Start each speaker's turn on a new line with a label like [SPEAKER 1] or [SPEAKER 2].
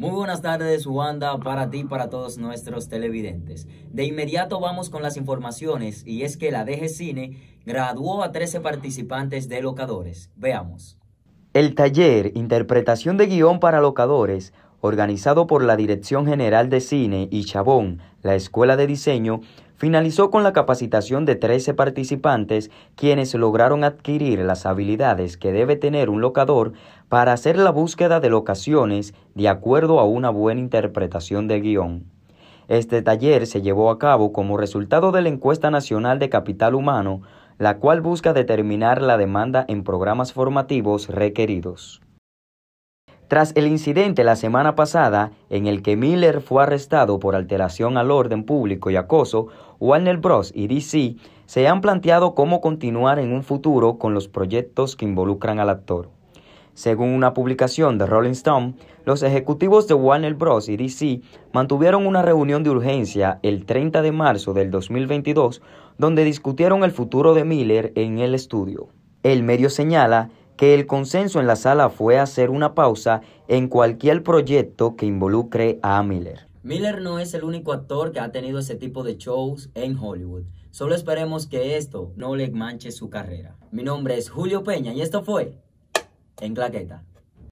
[SPEAKER 1] Muy buenas tardes, Wanda, para ti y para todos nuestros televidentes. De inmediato vamos con las informaciones y es que la DG Cine graduó a 13 participantes de locadores. Veamos. El taller Interpretación de Guión para Locadores organizado por la Dirección General de Cine y Chabón, la Escuela de Diseño, finalizó con la capacitación de 13 participantes quienes lograron adquirir las habilidades que debe tener un locador para hacer la búsqueda de locaciones de acuerdo a una buena interpretación de guión. Este taller se llevó a cabo como resultado de la encuesta nacional de capital humano, la cual busca determinar la demanda en programas formativos requeridos. Tras el incidente la semana pasada en el que Miller fue arrestado por alteración al orden público y acoso, Warner Bros. y DC se han planteado cómo continuar en un futuro con los proyectos que involucran al actor. Según una publicación de Rolling Stone, los ejecutivos de Warner Bros. y DC mantuvieron una reunión de urgencia el 30 de marzo del 2022 donde discutieron el futuro de Miller en el estudio. El medio señala que el consenso en la sala fue hacer una pausa en cualquier proyecto que involucre a Miller. Miller no es el único actor que ha tenido ese tipo de shows en Hollywood. Solo esperemos que esto no le manche su carrera. Mi nombre es Julio Peña y esto fue En Claqueta.